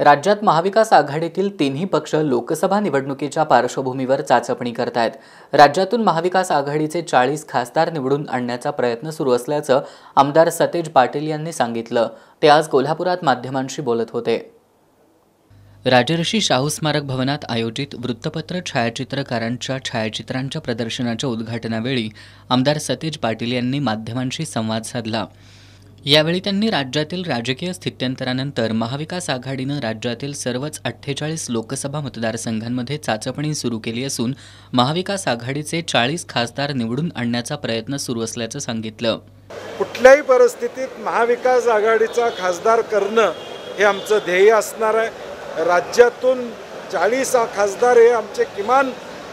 राज्यात महाविकास आघाडीतील तिन्ही पक्ष लोकसभा निवडणुकीच्या पार्श्वभूमीवर चाचपणी करत आहेत राज्यातून महाविकास आघाडीचे चाळीस खासदार निवडून आणण्याचा प्रयत्न सुरू असल्याचं आमदार सतेज पाटील यांनी सांगितलं ते आज कोल्हापुरात माध्यमांशी बोलत होते राजर्षी शाहू स्मारक भवनात आयोजित वृत्तपत्र छायाचित्रकारांच्या छायाचित्रांच्या प्रदर्शनाच्या उद्घाटनावेळी आमदार सतेज पाटील यांनी माध्यमांशी संवाद साधला यावेळी त्यांनी राज्यातील राजकीय स्थित्यंतरानंतर महाविकास आघाडीनं राज्यातील सर्वच अठ्ठेचाळीस लोकसभा मतदारसंघांमध्ये चाचपणी सुरू केली असून महाविकास आघाडीचे चाळीस खासदार निवडून आणण्याचा प्रयत्न सुरू असल्याचं सांगितलं कुठल्याही परिस्थितीत महाविकास आघाडीचा खासदार करणं हे आमचं ध्येय असणार आहे राज्यातून चाळीस खासदार हे आमचे किमान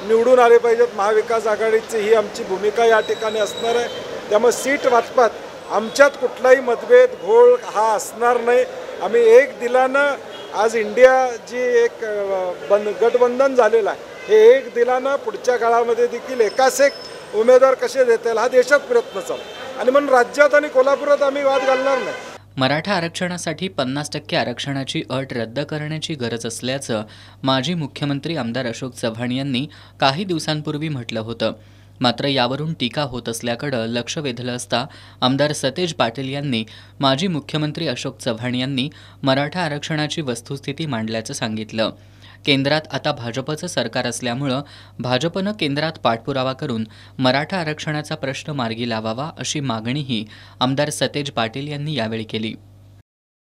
निवडून आले पाहिजेत महाविकास आघाडीची ही आमची भूमिका या ठिकाणी असणार आहे त्यामुळे सीट वाचपात आमच्यात कुठलाही मतभेद घोळ हा असणार नाही आम्ही एक दिलानं आज इंडिया जी एक बन गटबंधन झालेलं आहे हे एक दिलानं पुढच्या काळामध्ये देखील एकाच एक उमेदवार कसे देता येईल हा देशात प्रयत्न चालू आणि म्हणून राज्यात आणि कोल्हापुरात आम्ही वाद घालणार नाही मराठा आरक्षणासाठी पन्नास टक्के आरक्षणाची अट रद्द करण्याची गरज असल्याचं माजी मुख्यमंत्री आमदार अशोक चव्हाण यांनी काही दिवसांपूर्वी म्हटलं होतं मात्र यावरून टीका होत असल्याकडं लक्ष वेधलं असता आमदार सतेज पाटील यांनी माजी मुख्यमंत्री अशोक चव्हाण यांनी मराठा आरक्षणाची वस्तुस्थिती मांडल्याचं सांगितलं केंद्रात आता भाजपचं सरकार असल्यामुळं भाजपनं केंद्रात पाठपुरावा करून मराठा आरक्षणाचा प्रश्न मार्गी लावावा अशी मागणीही आमदार सतेज पाटील यांनी यावेळी केली